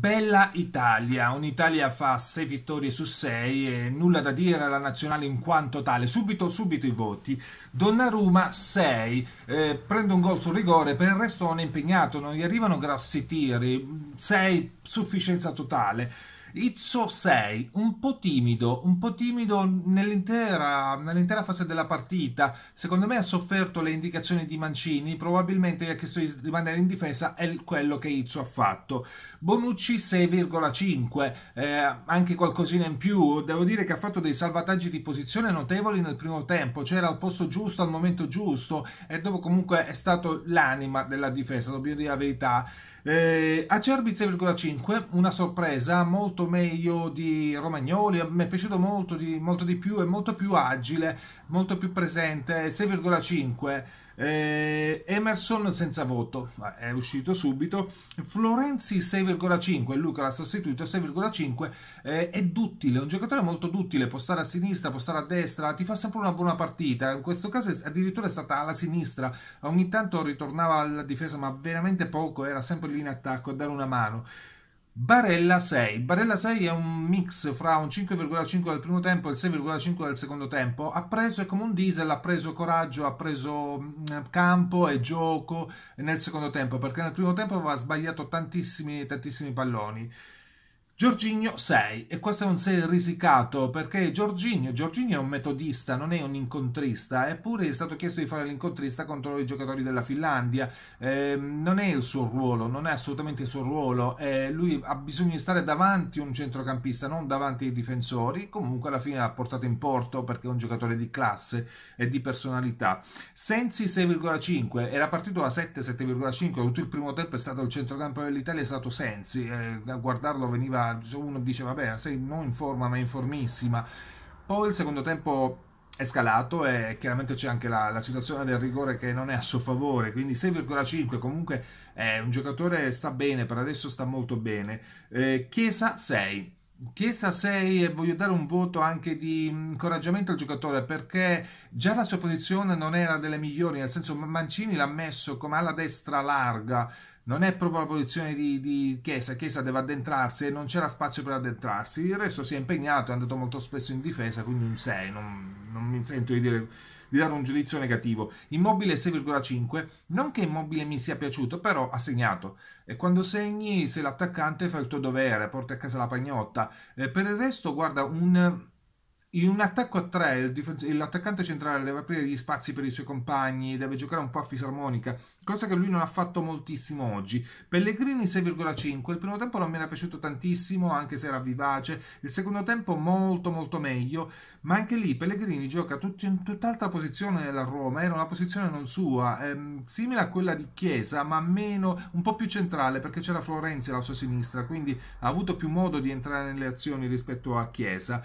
Bella Italia, un'Italia fa 6 vittorie su 6 e nulla da dire alla nazionale in quanto tale, subito subito i voti, Donnarumma 6, eh, prende un gol sul rigore, per il resto non è impegnato, non gli arrivano grossi tiri, 6 sufficienza totale. Izzo 6, un po' timido, un po' timido nell'intera, nell'intera, fase della partita. Secondo me ha sofferto le indicazioni di Mancini, probabilmente gli ha chiesto di rimanere in difesa, è quello che Izzo ha fatto. Bonucci 6,5, eh, anche qualcosina in più. Devo dire che ha fatto dei salvataggi di posizione notevoli nel primo tempo, cioè era al posto giusto, al momento giusto, e dopo comunque è stato l'anima della difesa, dobbiamo dire la verità. Eh, Acerbi 6,5, una sorpresa molto molto meglio di Romagnoli, mi è piaciuto molto di, molto di più, è molto più agile, molto più presente, 6,5. Eh, Emerson senza voto, è uscito subito. Florenzi 6,5, Luca l'ha sostituito 6,5. Eh, è duttile, è un giocatore molto duttile, può stare a sinistra, può stare a destra, ti fa sempre una buona partita. In questo caso addirittura è stata alla sinistra, ogni tanto ritornava alla difesa ma veramente poco, era sempre lì in attacco a dare una mano. Barella 6. Barella 6 è un mix fra un 5,5 del primo tempo e il 6,5 del secondo tempo. Ha preso, è come un diesel, ha preso coraggio, ha preso mm, campo e gioco nel secondo tempo, perché nel primo tempo aveva sbagliato tantissimi, tantissimi palloni. Giorginio 6 e questo è un 6 risicato perché Giorginio, Giorginio è un metodista, non è un incontrista, eppure è stato chiesto di fare l'incontrista contro i giocatori della Finlandia, eh, non è il suo ruolo, non è assolutamente il suo ruolo, eh, lui ha bisogno di stare davanti a un centrocampista, non davanti ai difensori, comunque alla fine l'ha portato in porto perché è un giocatore di classe e di personalità. Sensi 6,5, era partito da 7, 7,5, tutto il primo tempo è stato il centrocampo dell'Italia, è stato Sensi, eh, a guardarlo veniva uno dice vabbè, sei non in forma ma in formissima. Poi il secondo tempo è scalato e chiaramente c'è anche la, la, situazione del rigore che non è a suo favore, quindi 6,5 comunque è eh, un giocatore sta bene, per adesso sta molto bene. Eh, Chiesa 6. Chiesa 6 e voglio dare un voto anche di incoraggiamento al giocatore perché già la sua posizione non era delle migliori, nel senso Mancini l'ha messo come alla destra larga, non è proprio la posizione di, di Chiesa, Chiesa deve addentrarsi e non c'era spazio per addentrarsi, il resto si è impegnato, è andato molto spesso in difesa, quindi un 6, non, non mi sento di, dire, di dare un giudizio negativo. Immobile 6,5, non che Immobile mi sia piaciuto, però ha segnato e quando segni se l'attaccante fa il tuo dovere, porta a casa la pagnotta. E eh, per il resto guarda un in un attacco a tre, l'attaccante centrale deve aprire gli spazi per i suoi compagni, deve giocare un po' a fisarmonica, cosa che lui non ha fatto moltissimo oggi. Pellegrini 6,5, il primo tempo non mi era piaciuto tantissimo, anche se era vivace, il secondo tempo molto molto meglio, ma anche lì Pellegrini gioca tutti in tutt'altra posizione nella Roma, era una posizione non sua, ehm, simile a quella di Chiesa, ma meno, un po' più centrale, perché c'era Florenzi alla sua sinistra, quindi ha avuto più modo di entrare nelle azioni rispetto a Chiesa.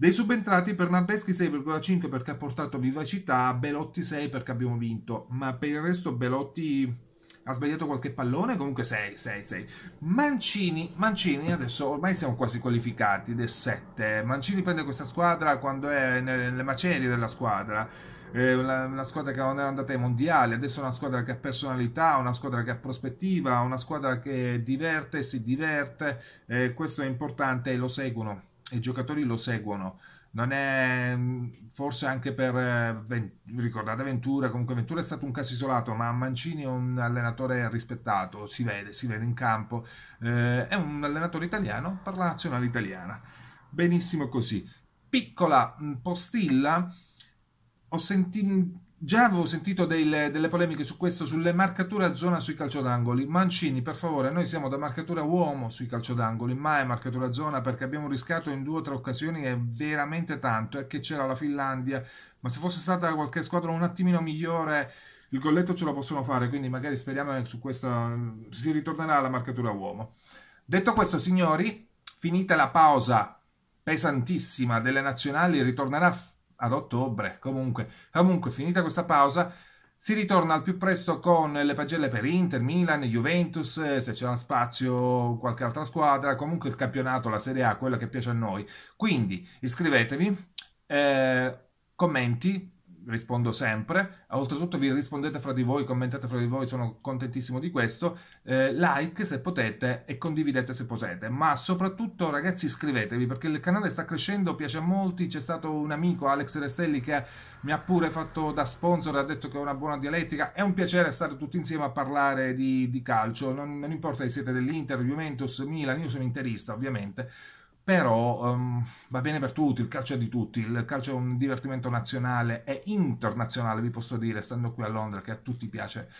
Dei subentrati Bernabeschi 6,5 perché ha portato vivacità, Belotti 6 perché abbiamo vinto, ma per il resto Belotti ha sbagliato qualche pallone, comunque 6, 6, 6. Mancini, Mancini adesso ormai siamo quasi qualificati del 7. Mancini prende questa squadra quando è nelle macerie della squadra. una, una, squadra che non era andata ai mondiali, adesso è una squadra che ha personalità, una squadra che ha prospettiva, una squadra che diverte, si diverte, eh, questo è importante e lo seguono i giocatori lo seguono. Non è mm, forse anche per eh, ricordate Ventura, comunque Ventura è stato un caso isolato, ma Mancini è un allenatore rispettato, si vede, si vede in campo. Eh, è un allenatore italiano per la nazionale italiana. Benissimo così. Piccola mm, postilla, ho sentito Già avevo sentito delle, delle, polemiche su questo, sulle marcature a zona sui calcio d'angoli. Mancini, per favore, noi siamo da marcatura uomo sui calcio d'angoli, mai marcatura a zona perché abbiamo rischiato in due o tre occasioni è veramente tanto. È che c'era la Finlandia, ma se fosse stata qualche squadra un attimino migliore, il golletto ce lo possono fare. Quindi magari speriamo che su questo eh, si ritornerà alla marcatura uomo. Detto questo, signori, finita la pausa pesantissima delle nazionali, ritornerà ad ottobre. Comunque, comunque, finita questa pausa, si ritorna al più presto con le pagelle per Inter, Milan, Juventus, eh, se c'è spazio qualche altra squadra, comunque il campionato, la Serie A, quella che piace a noi. Quindi iscrivetevi, eh, commenti, rispondo sempre. Oltretutto vi rispondete fra di voi, commentate fra di voi, sono contentissimo di questo. Eh, like se potete e condividete se potete. Ma soprattutto ragazzi iscrivetevi perché il canale sta crescendo, piace a molti. C'è stato un amico, Alex Restelli, che mi ha pure fatto da sponsor, ha detto che è una buona dialettica. È un piacere stare tutti insieme a parlare di, di calcio. Non, non importa se siete dell'Inter, Juventus, Milan, io sono interista ovviamente però um, va bene per tutti, il calcio è di tutti, il calcio è un divertimento nazionale e internazionale, vi posso dire, stando qui a Londra, che a tutti piace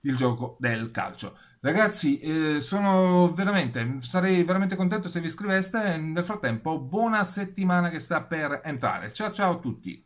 il gioco del calcio. Ragazzi, eh, sono veramente, sarei veramente contento se vi iscriveste. Nel frattempo, buona settimana che sta per entrare. Ciao ciao a tutti!